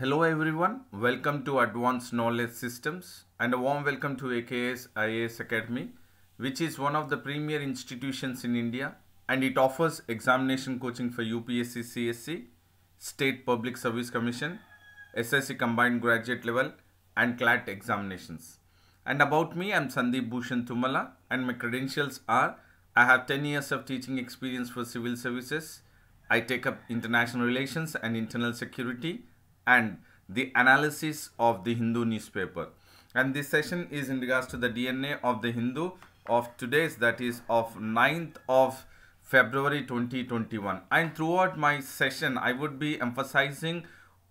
Hello everyone, welcome to Advanced Knowledge Systems and a warm welcome to AKS IAS Academy which is one of the premier institutions in India and it offers examination coaching for UPSC, CSC, State Public Service Commission, SSC Combined Graduate Level and CLAT examinations. And about me, I'm Sandeep Bhushan Tumala and my credentials are I have 10 years of teaching experience for civil services. I take up international relations and internal security and the analysis of the Hindu newspaper. And this session is in regards to the DNA of the Hindu of today's that is of 9th of February 2021 and throughout my session I would be emphasizing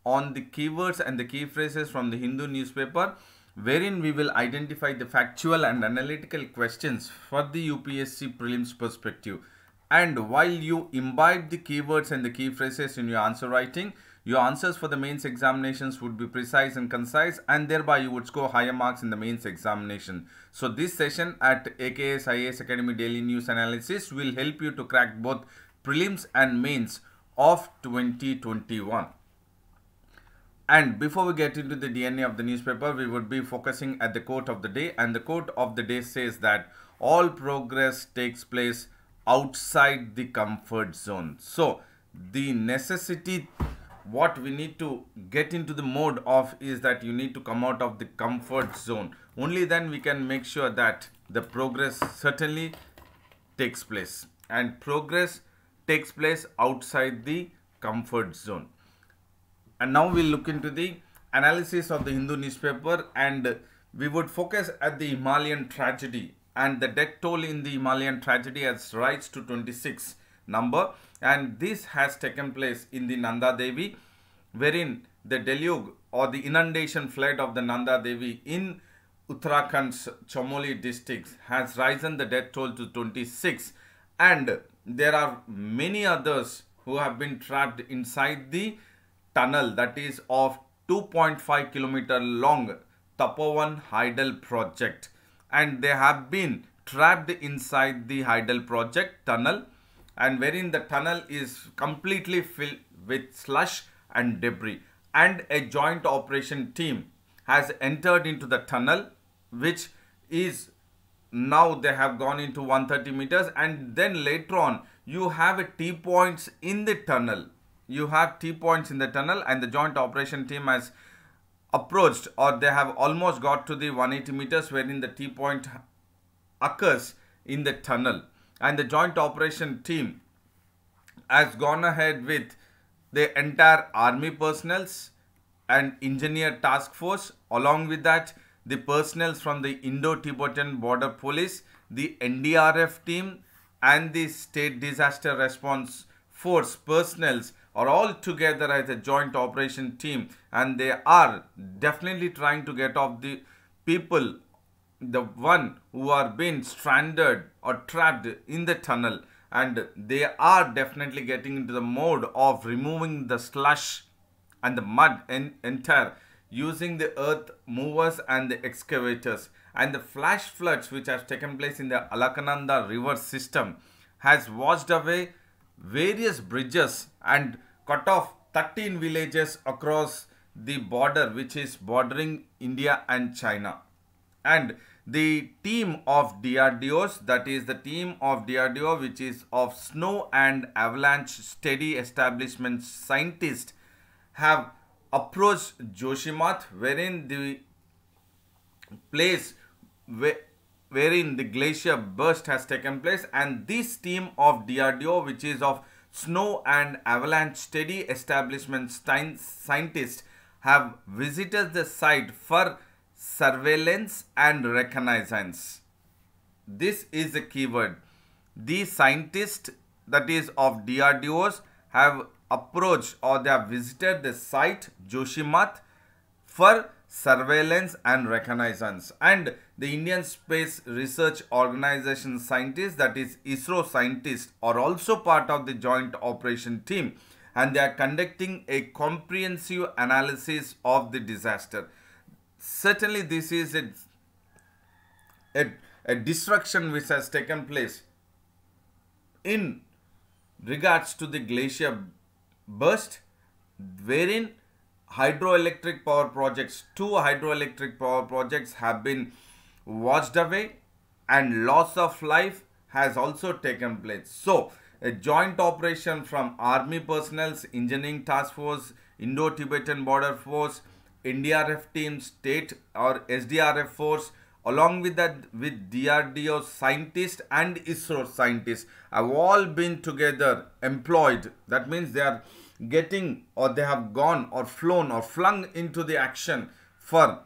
on the keywords and the key phrases from the Hindu newspaper wherein we will identify the factual and analytical questions for the UPSC prelims perspective and while you imbibe the keywords and the key phrases in your answer writing your answers for the mains examinations would be precise and concise and thereby you would score higher marks in the mains examination. So this session at AKS IAS Academy Daily News Analysis will help you to crack both prelims and mains of 2021. And before we get into the DNA of the newspaper, we would be focusing at the quote of the day. And the quote of the day says that all progress takes place outside the comfort zone. So the necessity what we need to get into the mode of is that you need to come out of the comfort zone only then we can make sure that the progress certainly takes place and progress takes place outside the comfort zone and now we'll look into the analysis of the Hindu newspaper and we would focus at the Himalayan tragedy and the death toll in the Himalayan tragedy has rise to 26 number and this has taken place in the Nanda Devi wherein the deluge or the inundation flood of the Nanda Devi in Uttarakhand's Chamoli districts has risen the death toll to 26 and there are many others who have been trapped inside the tunnel that is of 2.5 kilometer long Tapovan Hydel project and they have been trapped inside the Hydel project tunnel and wherein the tunnel is completely filled with slush and debris and a joint operation team has entered into the tunnel which is now they have gone into 130 meters and then later on you have a t points in the tunnel you have t points in the tunnel and the joint operation team has approached or they have almost got to the 180 meters wherein the t point occurs in the tunnel and the joint operation team has gone ahead with the entire army personnel and engineer task force along with that the personnel from the Indo-Tibetan border police, the NDRF team and the state disaster response force personnel are all together as a joint operation team and they are definitely trying to get off the people the one who are being stranded or trapped in the tunnel and they are definitely getting into the mode of removing the slush and the mud and entire using the earth movers and the excavators and the flash floods which have taken place in the Alakananda river system has washed away various bridges and cut off 13 villages across the border which is bordering India and China and the team of DRDOs, that is the team of DRDO, which is of snow and avalanche study establishment scientists, have approached Joshimath, wherein the place where, wherein the glacier burst has taken place, and this team of DRDO, which is of snow and avalanche study establishment scientists, have visited the site for surveillance and reconnaissance. This is a keyword. The scientists that is of DRDOs have approached or they have visited the site Joshimath for surveillance and reconnaissance and the Indian Space Research Organization scientists that is ISRO scientists are also part of the joint operation team and they are conducting a comprehensive analysis of the disaster certainly this is a, a, a destruction which has taken place in regards to the glacier burst wherein hydroelectric power projects two hydroelectric power projects have been washed away and loss of life has also taken place so a joint operation from army personnel's engineering task force indo-tibetan border force NDRF team, state or SDRF force along with that with DRDO scientists and ISRO scientists have all been together employed. That means they are getting or they have gone or flown or flung into the action for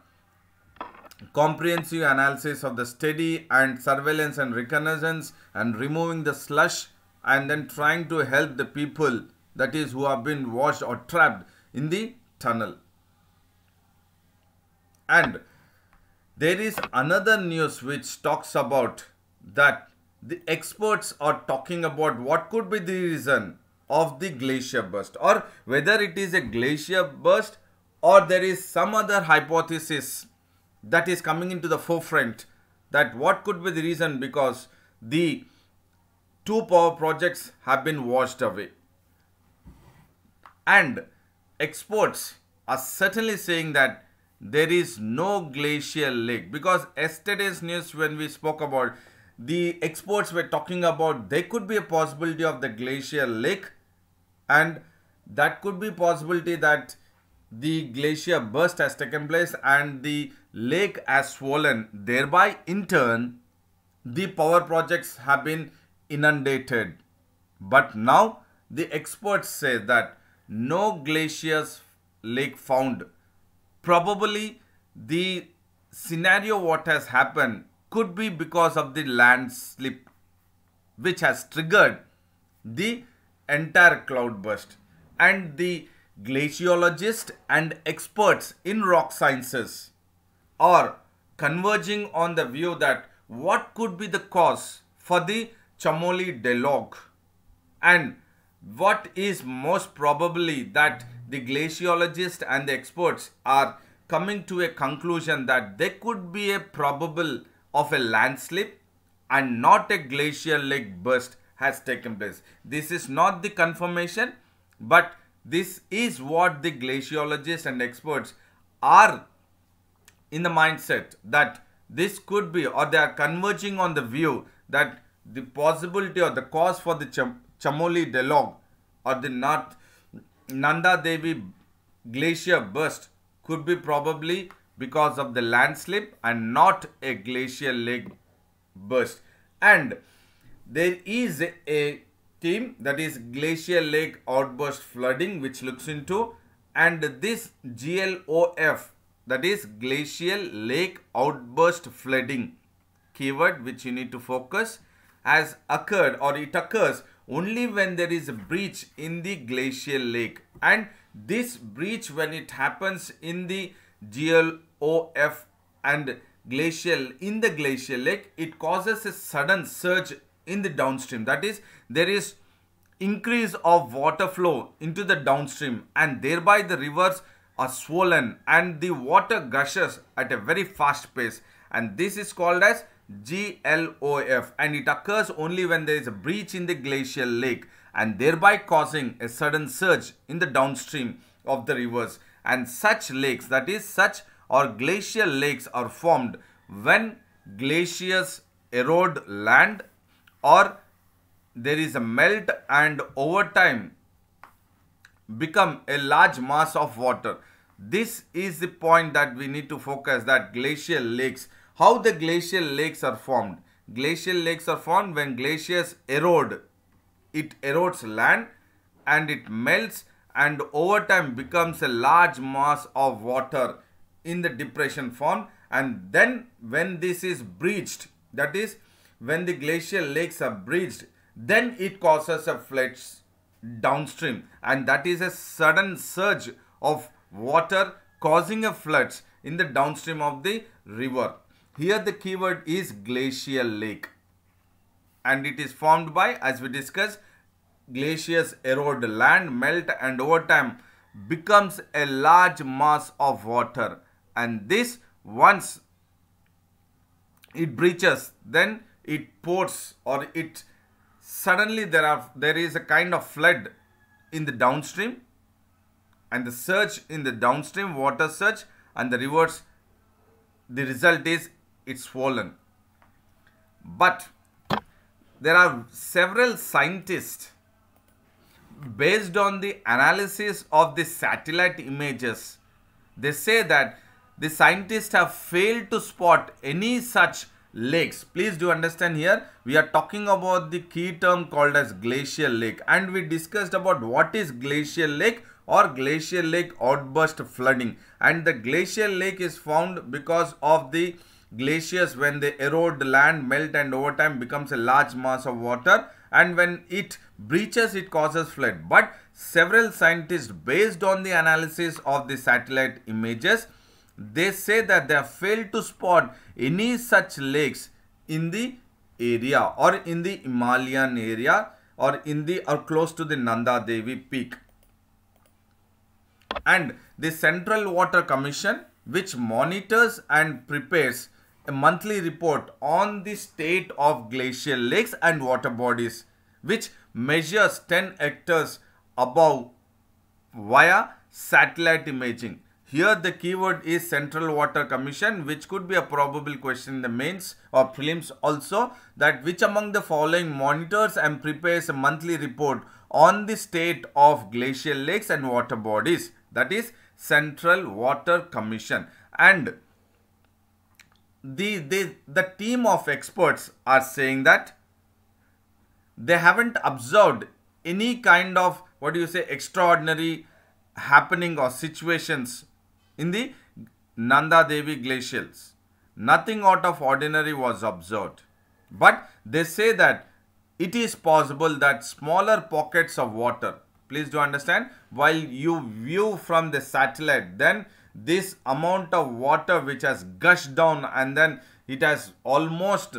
comprehensive analysis of the study and surveillance and reconnaissance and removing the slush and then trying to help the people that is who have been washed or trapped in the tunnel. And there is another news which talks about that the experts are talking about what could be the reason of the glacier burst or whether it is a glacier burst or there is some other hypothesis that is coming into the forefront that what could be the reason because the two power projects have been washed away and experts are certainly saying that there is no glacial lake because yesterday's news when we spoke about the experts were talking about there could be a possibility of the glacial lake and that could be possibility that the glacier burst has taken place and the lake has swollen thereby in turn the power projects have been inundated but now the experts say that no glaciers lake found probably the scenario what has happened could be because of the landslip which has triggered the entire cloud burst and the glaciologists and experts in rock sciences are converging on the view that what could be the cause for the Chamoli deluge and what is most probably that the glaciologists and the experts are coming to a conclusion that there could be a probable of a landslip and not a glacial lake burst has taken place. This is not the confirmation, but this is what the glaciologists and experts are in the mindset that this could be or they are converging on the view that the possibility or the cause for the Cham Chamoli delog or the North Nanda Devi glacier burst could be probably because of the landslip and not a glacial lake burst. And there is a team that is glacial lake outburst flooding which looks into and this GLOF that is glacial lake outburst flooding keyword which you need to focus has occurred or it occurs only when there is a breach in the glacial lake and this breach when it happens in the GLOF and glacial in the glacial lake it causes a sudden surge in the downstream that is there is increase of water flow into the downstream and thereby the rivers are swollen and the water gushes at a very fast pace and this is called as GLOF and it occurs only when there is a breach in the glacial lake and thereby causing a sudden surge in the downstream of the rivers and such lakes that is such or glacial lakes are formed when glaciers erode land or there is a melt and over time become a large mass of water. This is the point that we need to focus that glacial lakes how the glacial lakes are formed? Glacial lakes are formed when glaciers erode. It erodes land and it melts and over time becomes a large mass of water in the depression formed and then when this is breached that is when the glacial lakes are breached then it causes a flood downstream and that is a sudden surge of water causing a flood in the downstream of the river here the keyword is glacial lake and it is formed by as we discussed glaciers erode land melt and over time becomes a large mass of water and this once it breaches then it pours or it suddenly there are there is a kind of flood in the downstream and the surge in the downstream water surge and the reverse the result is it's swollen. But there are several scientists based on the analysis of the satellite images they say that the scientists have failed to spot any such lakes please do understand here we are talking about the key term called as glacial lake and we discussed about what is glacial lake or glacial lake outburst flooding and the glacial lake is found because of the glaciers when they erode the land melt and over time becomes a large mass of water and when it breaches it causes flood but several scientists based on the analysis of the satellite images they say that they have failed to spot any such lakes in the area or in the Himalayan area or in the or close to the Nanda Devi peak. And the Central Water Commission which monitors and prepares a monthly report on the state of glacial lakes and water bodies, which measures 10 hectares above via satellite imaging. Here the keyword is Central Water Commission which could be a probable question in the mains or prelims also that which among the following monitors and prepares a monthly report on the state of glacial lakes and water bodies that is Central Water Commission and the, the, the team of experts are saying that they haven't observed any kind of, what do you say, extraordinary happening or situations in the Nanda Devi glaciers. Nothing out of ordinary was observed. But they say that it is possible that smaller pockets of water, please do understand, while you view from the satellite, then this amount of water which has gushed down and then it has almost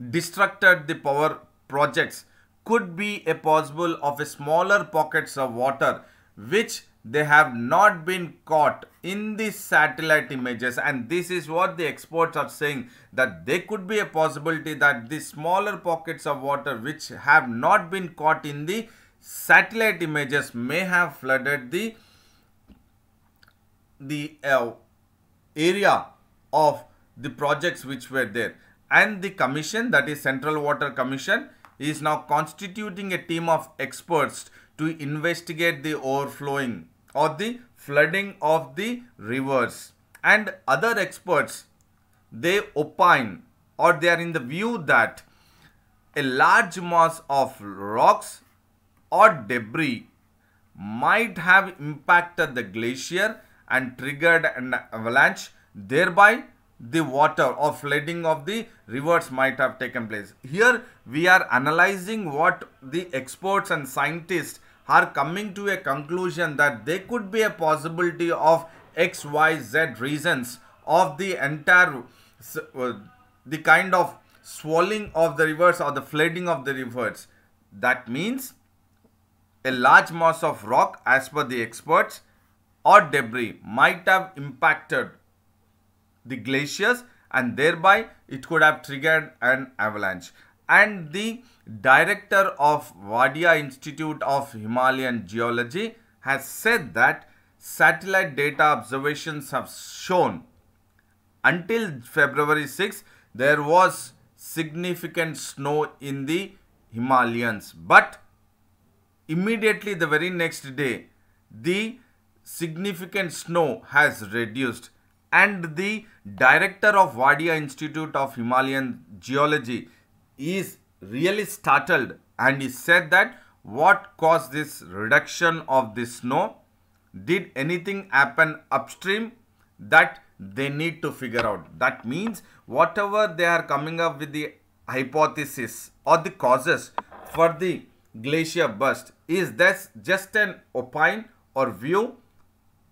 destructed the power projects could be a possible of a smaller pockets of water which they have not been caught in the satellite images and this is what the experts are saying that there could be a possibility that the smaller pockets of water which have not been caught in the satellite images may have flooded the the uh, area of the projects which were there and the commission that is central water commission is now constituting a team of experts to investigate the overflowing or the flooding of the rivers and other experts they opine or they are in the view that a large mass of rocks or debris might have impacted the glacier and triggered an avalanche. Thereby, the water or flooding of the rivers might have taken place. Here, we are analyzing what the experts and scientists are coming to a conclusion that there could be a possibility of XYZ reasons of the entire uh, the kind of swelling of the rivers or the flooding of the rivers. That means a large mass of rock as per the experts or debris might have impacted the glaciers and thereby it could have triggered an avalanche. And the director of Wadia Institute of Himalayan Geology has said that satellite data observations have shown until February 6 there was significant snow in the Himalayas but immediately the very next day the significant snow has reduced and the director of Wadia Institute of Himalayan Geology is really startled and he said that what caused this reduction of the snow did anything happen upstream that they need to figure out that means whatever they are coming up with the hypothesis or the causes for the glacier burst is this just an opine or view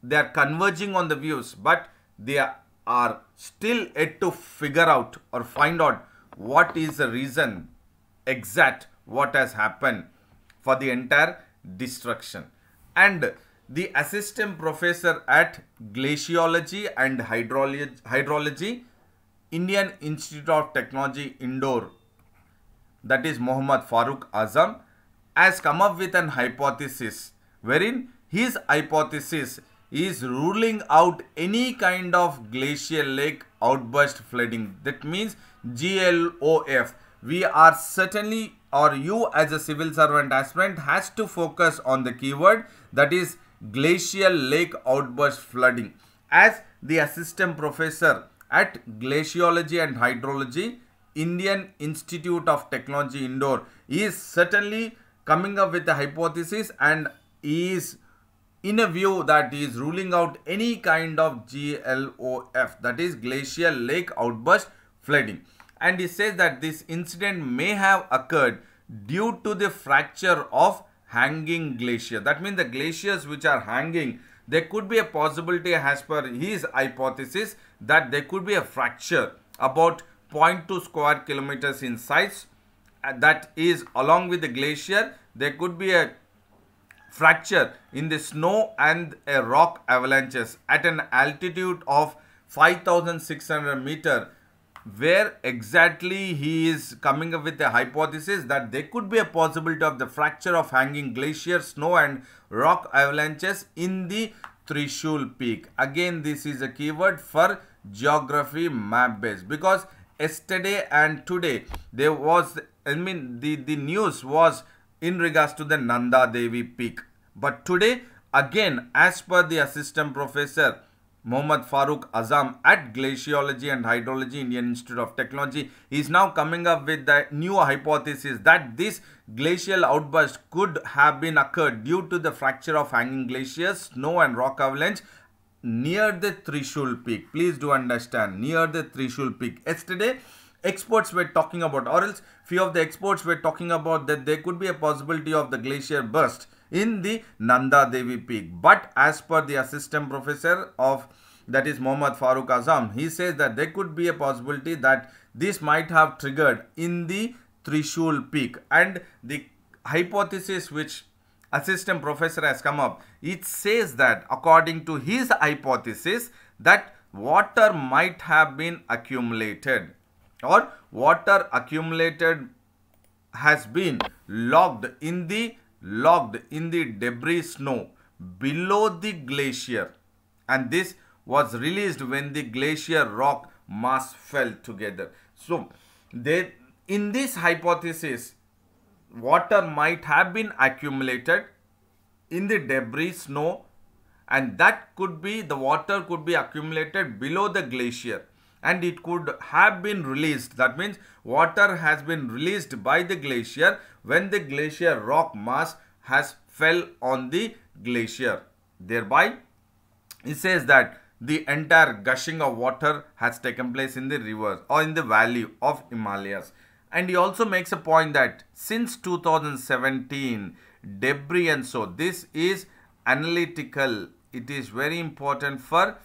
they are converging on the views, but they are still yet to figure out or find out what is the reason exact what has happened for the entire destruction. And the assistant professor at glaciology and hydrology, hydrology Indian Institute of Technology Indore that is Muhammad Farooq Azam has come up with an hypothesis wherein his hypothesis is ruling out any kind of glacial lake outburst flooding. That means GLOF. We are certainly or you as a civil servant aspirant has to focus on the keyword that is glacial lake outburst flooding. As the assistant professor at Glaciology and Hydrology, Indian Institute of Technology Indore, he is certainly coming up with a hypothesis and he is in a view that is ruling out any kind of GLOF that is glacial lake outburst flooding and he says that this incident may have occurred due to the fracture of hanging glacier that means the glaciers which are hanging there could be a possibility as per his hypothesis that there could be a fracture about 0.2 square kilometers in size uh, that is along with the glacier there could be a fracture in the snow and rock avalanches at an altitude of 5600 meter where exactly he is coming up with a hypothesis that there could be a possibility of the fracture of hanging glacier snow and rock avalanches in the Trishul peak again this is a keyword for geography map base because yesterday and today there was i mean the the news was in regards to the Nanda Devi peak. But today, again, as per the assistant professor Mohammad Farooq Azam at Glaciology and Hydrology, Indian Institute of Technology, is now coming up with the new hypothesis that this glacial outburst could have been occurred due to the fracture of hanging glaciers, snow and rock avalanche near the Trishul peak. Please do understand, near the Trishul peak. Yesterday, experts were talking about, or else few of the experts were talking about that there could be a possibility of the glacier burst in the Nanda Devi peak. But as per the assistant professor of that is Mohammad Farooq Azam, he says that there could be a possibility that this might have triggered in the Trishul peak. And the hypothesis which assistant professor has come up, it says that according to his hypothesis that water might have been accumulated or water accumulated has been logged in the logged in the debris snow below the glacier and this was released when the glacier rock mass fell together so they in this hypothesis water might have been accumulated in the debris snow and that could be the water could be accumulated below the glacier and it could have been released. That means water has been released by the glacier when the glacier rock mass has fell on the glacier. Thereby, it says that the entire gushing of water has taken place in the rivers or in the valley of Himalayas. And he also makes a point that since 2017, debris and so, this is analytical. It is very important for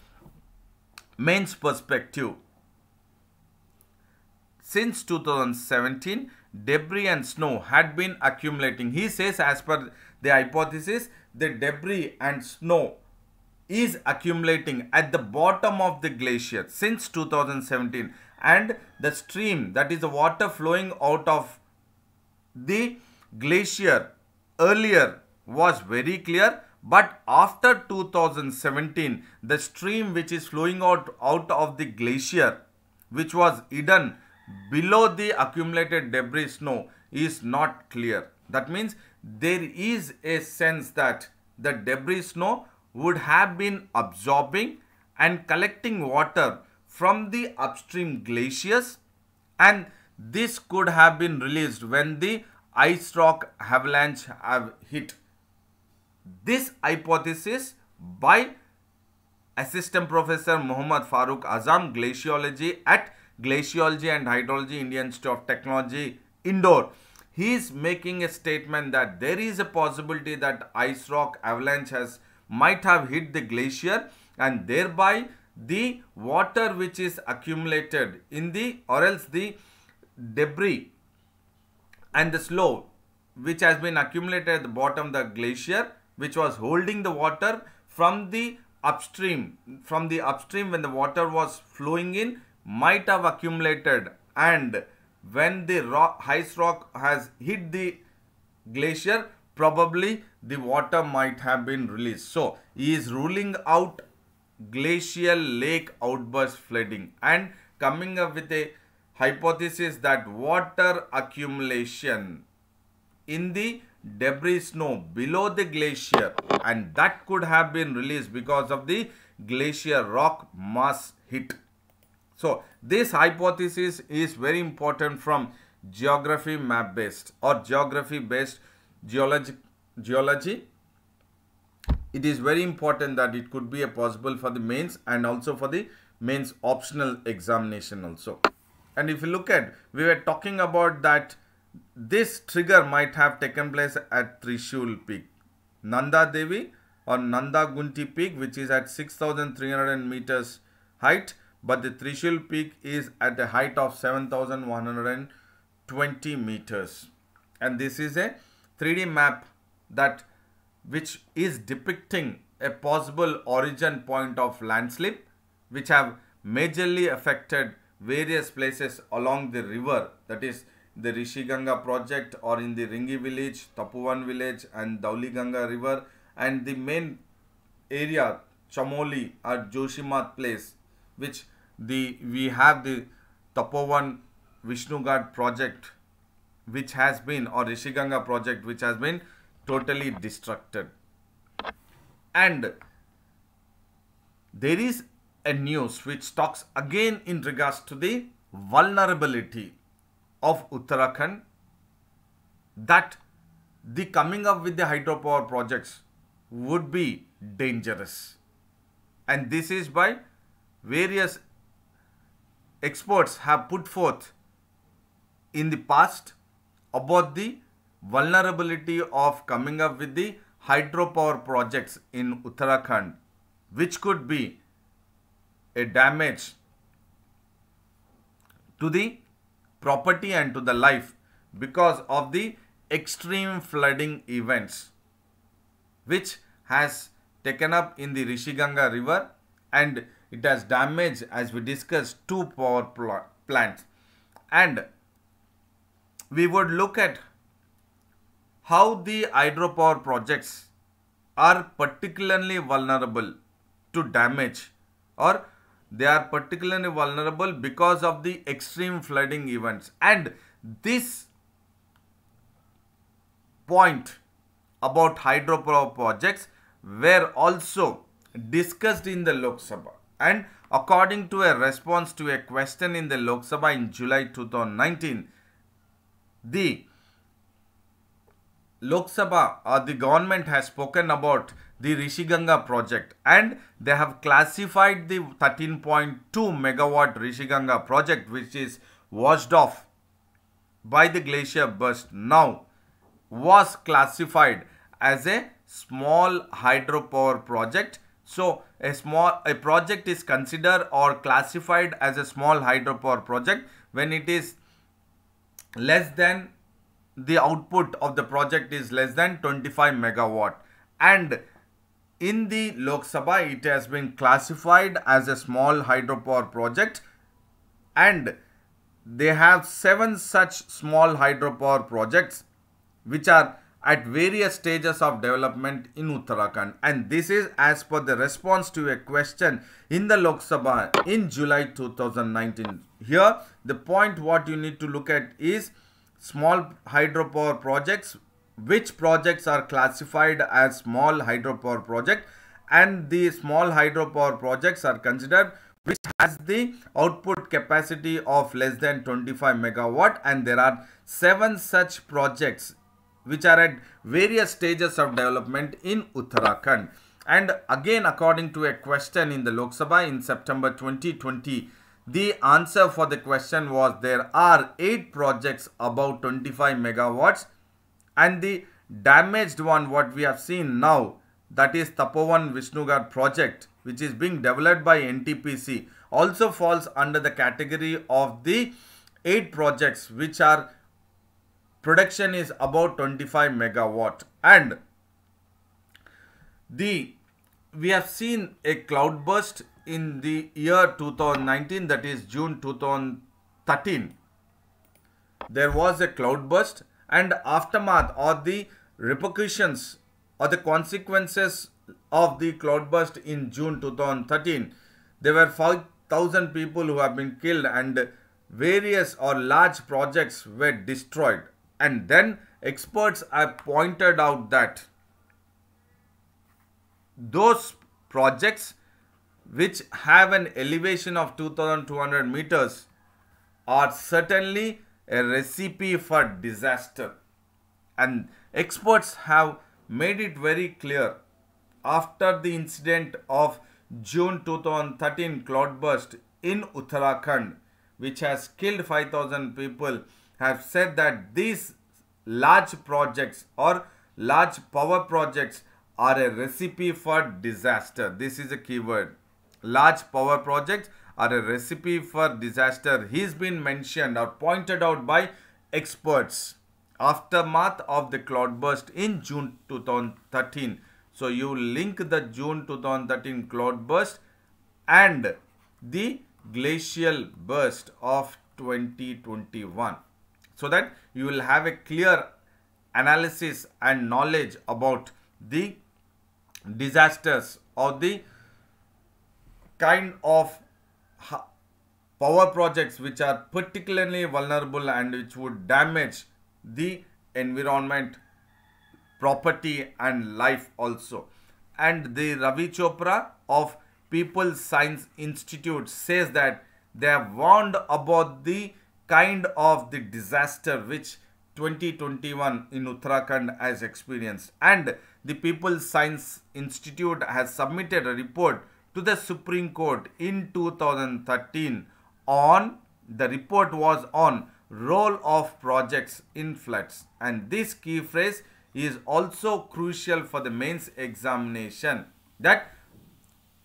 men's perspective since 2017 debris and snow had been accumulating. He says as per the hypothesis the debris and snow is accumulating at the bottom of the glacier since 2017 and the stream that is the water flowing out of the glacier earlier was very clear but after 2017 the stream which is flowing out out of the glacier which was hidden below the accumulated debris snow is not clear. That means there is a sense that the debris snow would have been absorbing and collecting water from the upstream glaciers and this could have been released when the ice rock avalanche have hit. This hypothesis by Assistant Professor Muhammad Farooq Azam Glaciology at glaciology and hydrology, Indian Institute of Technology, Indore. He is making a statement that there is a possibility that ice rock avalanche has might have hit the glacier and thereby the water which is accumulated in the or else the debris and the slow which has been accumulated at the bottom of the glacier which was holding the water from the upstream from the upstream when the water was flowing in might have accumulated and when the rock, ice rock has hit the glacier probably the water might have been released so he is ruling out glacial lake outburst flooding and coming up with a hypothesis that water accumulation in the debris snow below the glacier and that could have been released because of the glacier rock mass hit so this hypothesis is very important from geography map based or geography based geology geology it is very important that it could be a possible for the mains and also for the mains optional examination also and if you look at we were talking about that this trigger might have taken place at Trishul peak Nanda Devi or Nanda Gunti peak which is at 6300 meters height but the Trishul peak is at a height of 7120 meters and this is a 3D map that which is depicting a possible origin point of landslip which have majorly affected various places along the river that is the Rishiganga project or in the Ringi village, Tapuvan village and Dauliganga river and the main area Chamoli or Joshimath place which the we have the Tapovan Vishnugad project which has been or Rishiganga project which has been totally destructed and there is a news which talks again in regards to the vulnerability of Uttarakhand that the coming up with the hydropower projects would be dangerous and this is by various experts have put forth in the past about the vulnerability of coming up with the hydropower projects in Uttarakhand, which could be a damage to the property and to the life because of the extreme flooding events which has taken up in the Rishiganga river and it has damaged, as we discussed, two power pl plants. And we would look at how the hydropower projects are particularly vulnerable to damage or they are particularly vulnerable because of the extreme flooding events and this point about hydropower projects were also discussed in the Lok Sabha. And according to a response to a question in the Lok Sabha in July 2019, the Lok Sabha or uh, the government has spoken about the Rishiganga project and they have classified the 13.2 megawatt Rishiganga project which is washed off by the glacier burst now was classified as a small hydropower project so a small a project is considered or classified as a small hydropower project when it is less than the output of the project is less than 25 megawatt and in the Lok Sabha it has been classified as a small hydropower project and they have seven such small hydropower projects which are at various stages of development in Uttarakhand and this is as per the response to a question in the Lok Sabha in July 2019. Here the point what you need to look at is small hydropower projects which projects are classified as small hydropower project and the small hydropower projects are considered which has the output capacity of less than 25 megawatt and there are seven such projects which are at various stages of development in Uttarakhand. And again, according to a question in the Lok Sabha in September 2020, the answer for the question was there are 8 projects about 25 megawatts and the damaged one what we have seen now that is Tapovan Vishnugar project which is being developed by NTPC also falls under the category of the 8 projects which are production is about 25 megawatt and the we have seen a cloud burst in the year 2019 that is June 2013 there was a cloud burst and aftermath or the repercussions or the consequences of the cloud burst in June 2013 there were 5000 people who have been killed and various or large projects were destroyed and then experts have pointed out that those projects which have an elevation of 2200 meters are certainly a recipe for disaster and experts have made it very clear after the incident of June 2013 cloudburst in Uttarakhand which has killed 5000 people have said that these large projects or large power projects are a recipe for disaster. This is a keyword. Large power projects are a recipe for disaster. He's been mentioned or pointed out by experts. Aftermath of the cloudburst in June 2013. So you link the June 2013 cloudburst and the glacial burst of 2021 so that you will have a clear analysis and knowledge about the disasters or the kind of power projects which are particularly vulnerable and which would damage the environment, property and life also. And the Ravi Chopra of People Science Institute says that they have warned about the kind of the disaster which 2021 in Uttarakhand has experienced. And the People's Science Institute has submitted a report to the Supreme Court in 2013 on the report was on role of projects in floods and this key phrase is also crucial for the mains examination that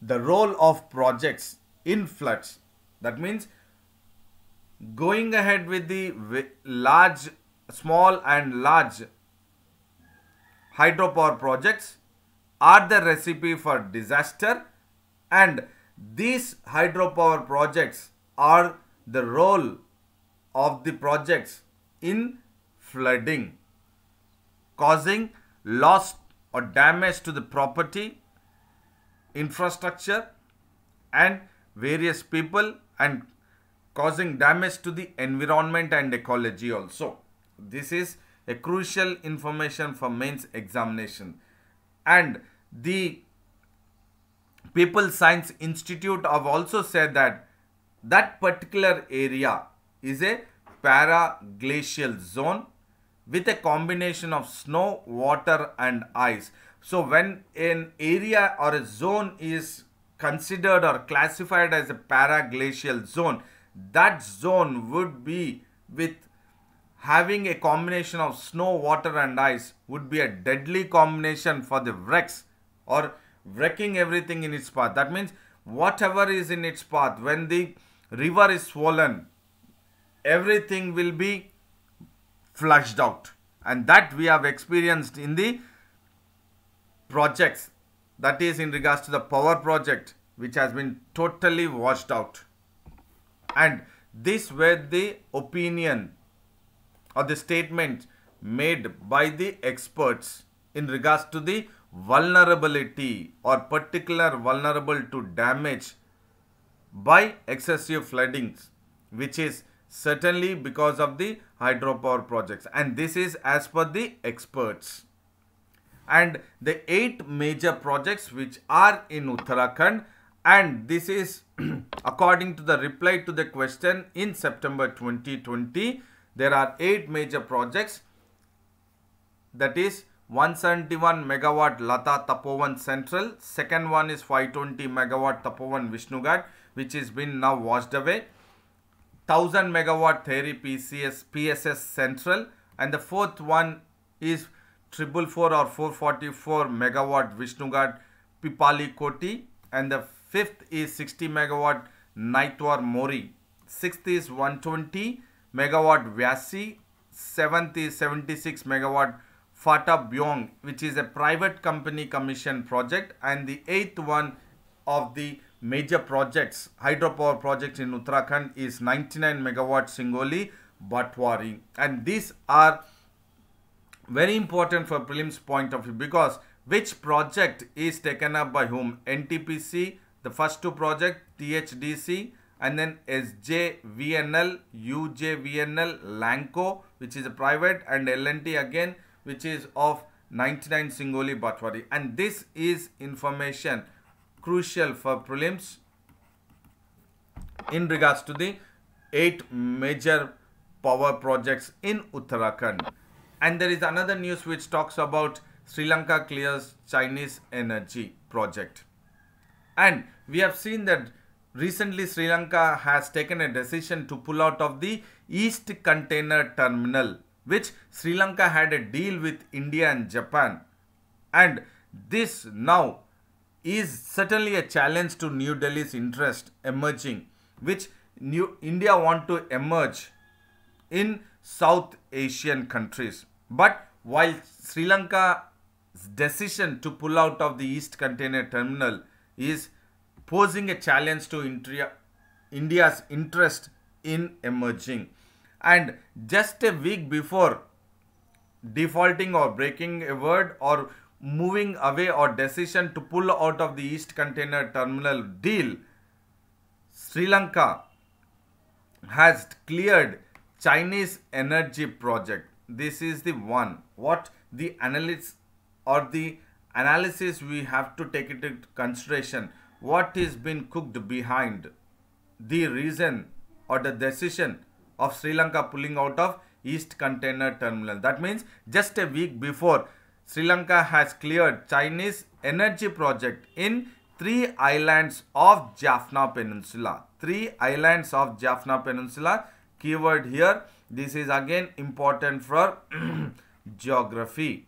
the role of projects in floods that means going ahead with the large, small and large hydropower projects are the recipe for disaster and these hydropower projects are the role of the projects in flooding causing loss or damage to the property infrastructure and various people and causing damage to the environment and ecology also. This is a crucial information for mains examination. And the People Science Institute have also said that that particular area is a para-glacial zone with a combination of snow, water and ice. So when an area or a zone is considered or classified as a para-glacial zone, that zone would be with having a combination of snow, water and ice would be a deadly combination for the wrecks or wrecking everything in its path. That means whatever is in its path, when the river is swollen, everything will be flushed out. And that we have experienced in the projects. That is in regards to the power project which has been totally washed out and these were the opinion or the statement made by the experts in regards to the vulnerability or particular vulnerable to damage by excessive floodings which is certainly because of the hydropower projects and this is as per the experts and the eight major projects which are in Uttarakhand and this is according to the reply to the question in September 2020 there are eight major projects that is 171 megawatt Lata Tapovan Central second one is 520 megawatt Tapovan Vishnugad which has been now washed away 1000 megawatt Theri PCS PSS Central and the fourth one is 444 or 444 megawatt Vishnugad Pipali Koti and the Fifth is 60 megawatt Naitwar Mori. Sixth is 120 megawatt Vyasi. Seventh is 76 megawatt Fata Byong, which is a private company commission project. And the eighth one of the major projects, hydropower projects in Uttarakhand is 99 megawatt Singoli Batwari. And these are very important for prelims point of view because which project is taken up by whom? NTPC, the first two project THDC and then SJVNL, UJVNL, Lanco which is a private and LNT again which is of 99 Singoli Bhatwari and this is information crucial for prelims in regards to the eight major power projects in Uttarakhand. And there is another news which talks about Sri Lanka clears Chinese energy project. And we have seen that recently Sri Lanka has taken a decision to pull out of the East Container Terminal, which Sri Lanka had a deal with India and Japan. And this now is certainly a challenge to New Delhi's interest emerging, which New India want to emerge in South Asian countries. But while Sri Lanka's decision to pull out of the East Container Terminal is posing a challenge to India's interest in emerging. And just a week before defaulting or breaking a word or moving away or decision to pull out of the East Container Terminal deal, Sri Lanka has cleared Chinese energy project. This is the one what the analysts or the analysis we have to take it into consideration what is been cooked behind the reason or the decision of Sri Lanka pulling out of East Container Terminal. That means just a week before Sri Lanka has cleared Chinese energy project in three islands of Jaffna Peninsula. Three islands of Jaffna Peninsula. Keyword here. This is again important for geography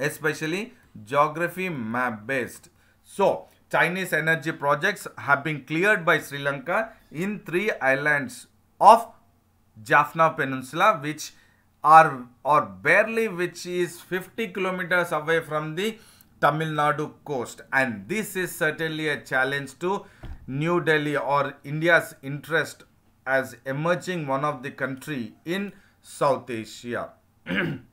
especially geography map based. So, Chinese energy projects have been cleared by Sri Lanka in three islands of Jaffna Peninsula which are or barely which is 50 kilometers away from the Tamil Nadu coast and this is certainly a challenge to New Delhi or India's interest as emerging one of the country in South Asia.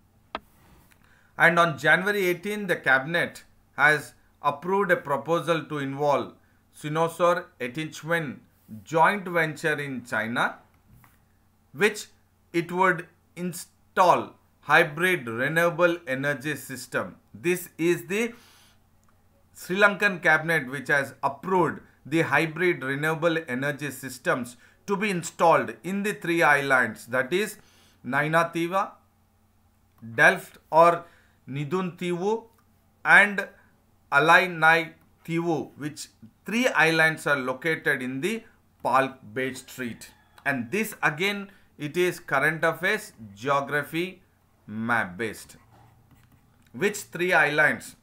And on January 18, the cabinet has approved a proposal to involve Sinosor Etichwen joint venture in China, which it would install hybrid renewable energy system. This is the Sri Lankan cabinet which has approved the hybrid renewable energy systems to be installed in the three islands that is Nainativa, Delft or Nidun Niduntivu and Alainaitiu which three islands are located in the Palk Bay Street. And this again it is current affairs geography map based. Which three islands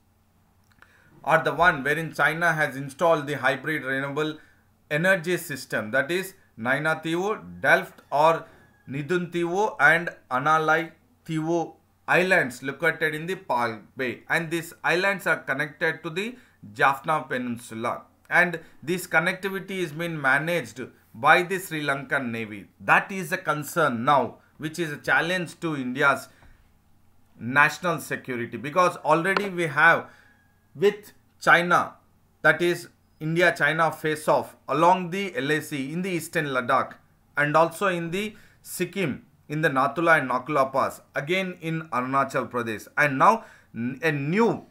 are the one wherein China has installed the hybrid renewable energy system that is Nainativo, Delft or Nidun Niduntivo and Analai Tivo islands located in the Palk Bay and these islands are connected to the Jaffna Peninsula and this connectivity is being managed by the Sri Lankan Navy. That is a concern now which is a challenge to India's national security because already we have with China that is India-China face-off along the LAC in the eastern Ladakh and also in the Sikkim in the Nathula and Nakula Pass, again in Arunachal Pradesh. And now a new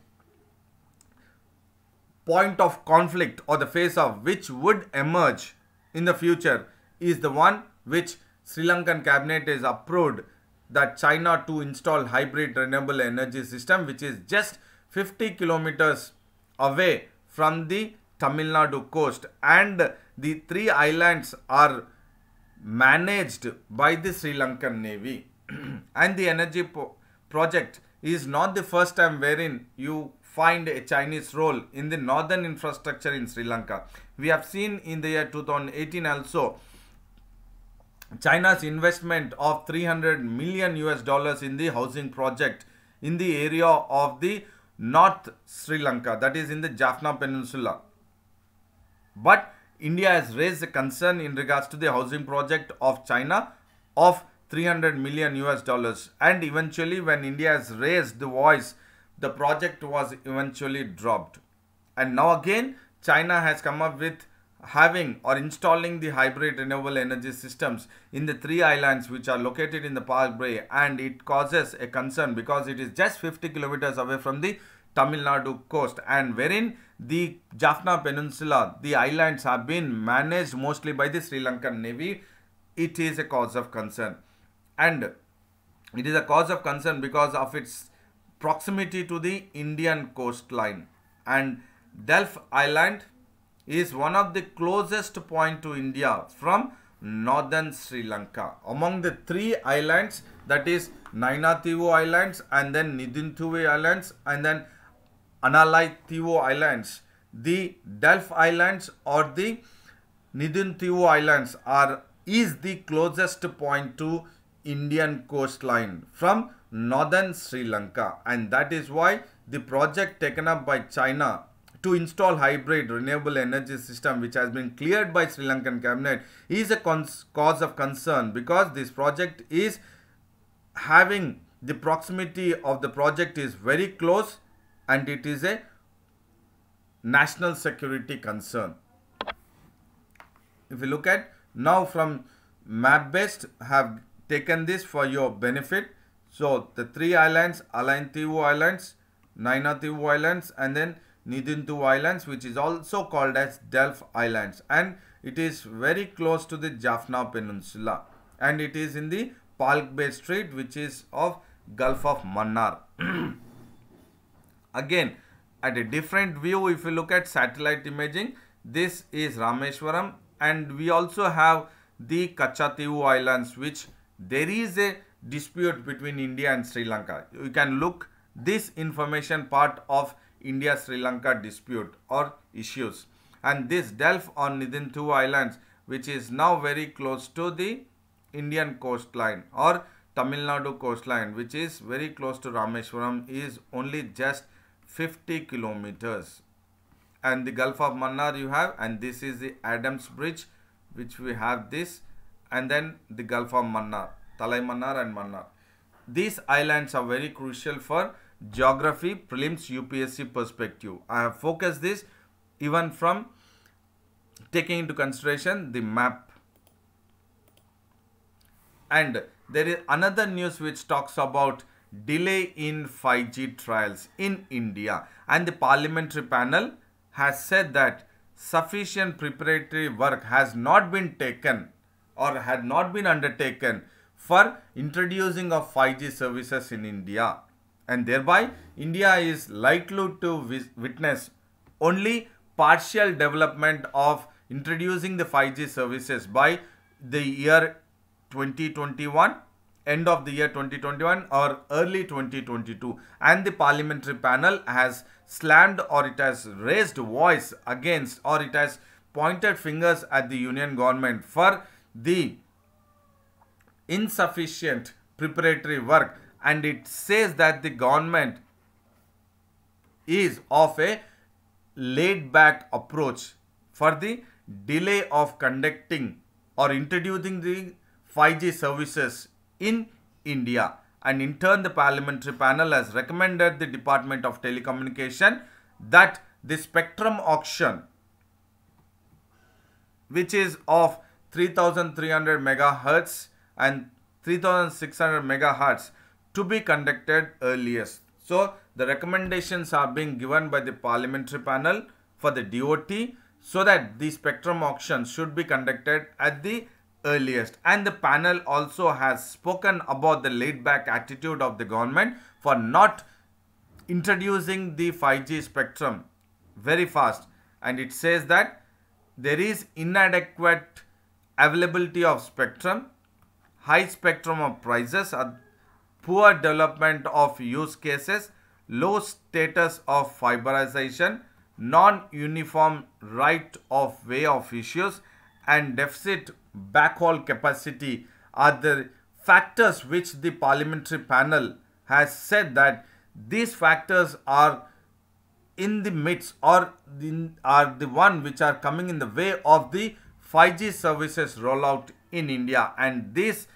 point of conflict or the face of which would emerge in the future is the one which Sri Lankan cabinet is approved that China to install hybrid renewable energy system which is just 50 kilometers away from the Tamil Nadu coast and the three islands are managed by the Sri Lankan Navy. and the energy project is not the first time wherein you find a Chinese role in the northern infrastructure in Sri Lanka. We have seen in the year 2018 also China's investment of 300 million US dollars in the housing project in the area of the North Sri Lanka, that is in the Jaffna Peninsula. But India has raised a concern in regards to the housing project of China of 300 million US dollars and eventually when India has raised the voice the project was eventually dropped and now again China has come up with having or installing the hybrid renewable energy systems in the three islands which are located in the Park Bay and it causes a concern because it is just 50 kilometers away from the Tamil Nadu coast and wherein the Jaffna Peninsula, the islands have been managed mostly by the Sri Lankan Navy. It is a cause of concern and it is a cause of concern because of its proximity to the Indian coastline and Delf Island is one of the closest point to India from northern Sri Lanka. Among the three islands that is Nainativu Islands and then Nidintuwe Islands and then Analai-Thieu Islands. The Delf Islands or the nidun Islands are is the closest point to Indian coastline from northern Sri Lanka and that is why the project taken up by China to install hybrid renewable energy system which has been cleared by Sri Lankan cabinet is a cause of concern because this project is having the proximity of the project is very close and it is a national security concern. If you look at now from map-based have taken this for your benefit. So the three islands, Alaintivu Islands, Nainativu Islands and then Nidintu Islands which is also called as Delf Islands and it is very close to the Jaffna Peninsula and it is in the Palk Bay Strait which is of Gulf of Mannar. Again, at a different view, if you look at satellite imaging, this is Rameshwaram and we also have the Kachatiu Islands which there is a dispute between India and Sri Lanka. You can look this information part of India-Sri Lanka dispute or issues. And this Delf on Nidintu Islands which is now very close to the Indian coastline or Tamil Nadu coastline which is very close to Rameshwaram is only just 50 kilometers and the Gulf of Mannar you have and this is the Adams Bridge which we have this and then the Gulf of Mannar, Talai Mannar and Mannar. These islands are very crucial for geography prelims UPSC perspective. I have focused this even from taking into consideration the map. And there is another news which talks about delay in 5G trials in India and the parliamentary panel has said that sufficient preparatory work has not been taken or had not been undertaken for introducing of 5G services in India and thereby India is likely to witness only partial development of introducing the 5G services by the year 2021 end of the year 2021 or early 2022 and the parliamentary panel has slammed or it has raised voice against or it has pointed fingers at the union government for the insufficient preparatory work and it says that the government is of a laid back approach for the delay of conducting or introducing the 5G services in India. And in turn, the parliamentary panel has recommended the Department of Telecommunication that the spectrum auction, which is of 3300 megahertz and 3600 megahertz to be conducted earliest. So, the recommendations are being given by the parliamentary panel for the DOT so that the spectrum auction should be conducted at the earliest. And the panel also has spoken about the laid back attitude of the government for not introducing the 5G spectrum very fast. And it says that there is inadequate availability of spectrum, high spectrum of prices, poor development of use cases, low status of fiberization, non-uniform right of way of issues and deficit backhaul capacity are the factors which the parliamentary panel has said that these factors are in the midst or in, are the one which are coming in the way of the 5G services rollout in India and these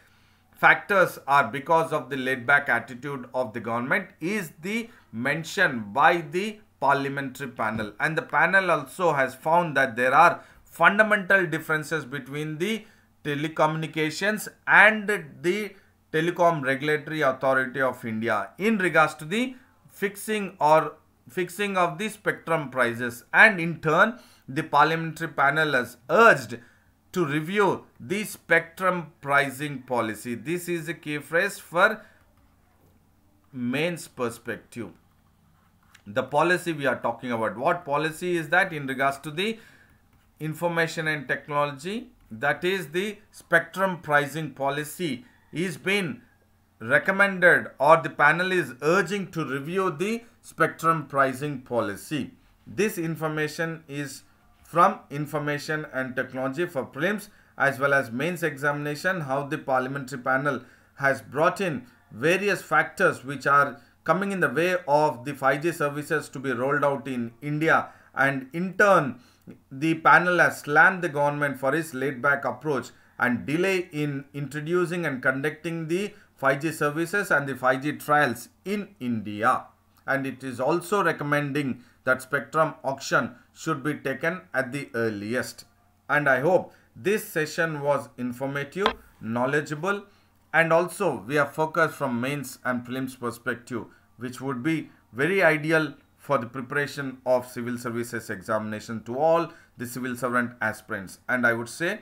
factors are because of the laid back attitude of the government is the mention by the parliamentary panel and the panel also has found that there are fundamental differences between the telecommunications and the telecom regulatory authority of India in regards to the fixing or fixing of the spectrum prices and in turn the parliamentary panel has urged to review the spectrum pricing policy. This is a key phrase for mains perspective. The policy we are talking about. What policy is that in regards to the information and technology that is the spectrum pricing policy is being recommended or the panel is urging to review the spectrum pricing policy. This information is from information and technology for prelims as well as mains examination how the parliamentary panel has brought in various factors which are coming in the way of the 5G services to be rolled out in India and in turn the panel has slammed the government for its laid-back approach and delay in introducing and conducting the 5G services and the 5G trials in India. And it is also recommending that spectrum auction should be taken at the earliest. And I hope this session was informative, knowledgeable and also we are focused from mains and prelims perspective which would be very ideal for the preparation of civil services examination to all the civil servant aspirants. And I would say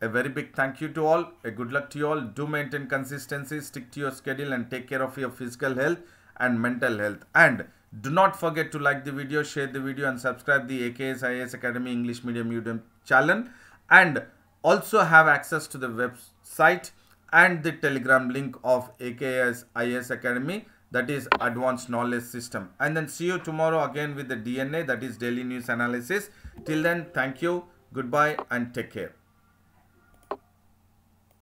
a very big thank you to all. A good luck to you all. Do maintain consistency, stick to your schedule and take care of your physical health and mental health. And do not forget to like the video, share the video and subscribe the AKS Academy English Medium Medium channel. And also have access to the website and the telegram link of AKS Academy that is advanced knowledge system and then see you tomorrow again with the dna that is daily news analysis till then thank you goodbye and take care